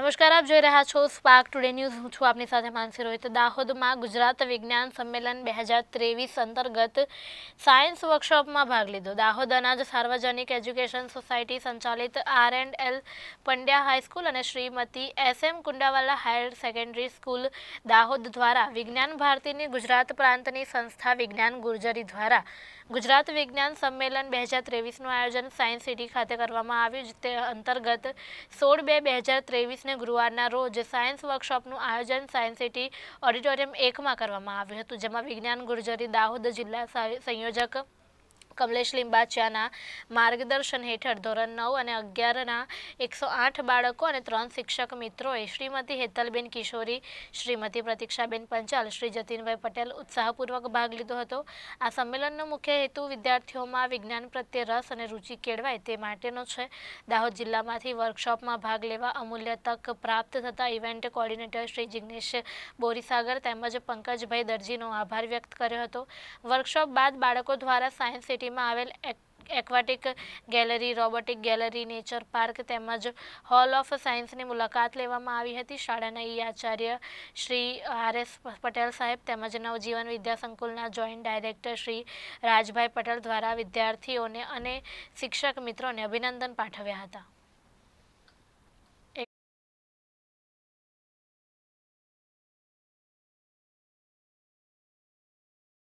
નમસ્કાર આપ જોઈ રહ્યા છો સ્પાર્ક ટુડે ન્યૂઝ હું છું આપની સાથે માનસી રોયત દાહોદમાં ગુજરાત વિજ્ઞાન સંમેલન 2023 અંતર્ગત સાયન્સ વર્કશોપમાં ભાગ લીધો દાહોદના જાર્વાજાનિક એજ્યુકેશન સોસાયટી સંચાલિત આરએન્ડએલ પંડ્યા હાઈસ્કૂલ અને Shrimati SM Kundawala higher secondary school Dahod દ્વારા વિજ્ઞાન ભારતીની ગુજરાત પ્રાંતની સંસ્થા વિજ્ઞાન ગુર્જરી દ્વારા ગુજરાત વિજ્ઞાન સંમેલન 2023 નું આયોજન સાયન્સ સિટી ખાતે કરવામાં આવ્યું જે અંતર્ગત 16 બે 2023 અને ગુરુવારના રોજ સાયન્સ વર્કશોપનું આયોજન સાયન્સ સિટી ઓડિટોરિયમ એકમાં કરવામાં આવ્યું હતું જેમાં વિજ્ઞાન ગુર્જરી દાહોદ જિલ્લા સંયોજક કમલેશ લિંબાચાના માર્ગદર્શન હેઠળ ધોરણ 9 અને 11 ના 108 બાળકો અને 3 શિક્ષક મિત્રો હેતલબેન કિશોરી, શ્રીમતી પ્રતિક્ષાબેન પંચાલ, શ્રી જતીનભાઈ પટેલ ઉત્સાહપૂર્વક ભાગ લીધો હતો. આ સંમેલનનો મુખ્ય હેતુ વિદ્યાર્થીઓમાં વિજ્ઞાન પ્રત્યે રસ અને રુચિ કેળવાય તે માટેનો છે. દાહોદ જિલ્લામાંથી વર્કશોપમાં ભાગ લેવા અમૂલ્ય તક પ્રાપ્ત થતા ઇવેન્ટ કોઓર્ડિનેટર શ્રી જિગ્નેશ બોરીસાગર તેમજ પંકજભાઈ દરજીનો આભાર વ્યક્ત કર્યો હતો. વર્કશોપ બાદ બાળકો દ્વારા સાયન્સ સિટીમાં આવેલ aquatic gallery robotic gallery nature park તેમજ હોલ ઓફ સાયન્સની મુલાકાત લેવામાં આવી હતી શાળાના ઈ આચાર્ય શ્રી આર એસ પટેલ સાહેબ તેમજ નવજીવન વિદ્યા સંકુલના જોઈન્ટ ડાયરેક્ટર શ્રી રાજભાઈ પટેલ દ્વારા વિદ્યાર્થીઓને અને શિક્ષક મિત્રોને અભિનંદન પાઠવ્યા હતા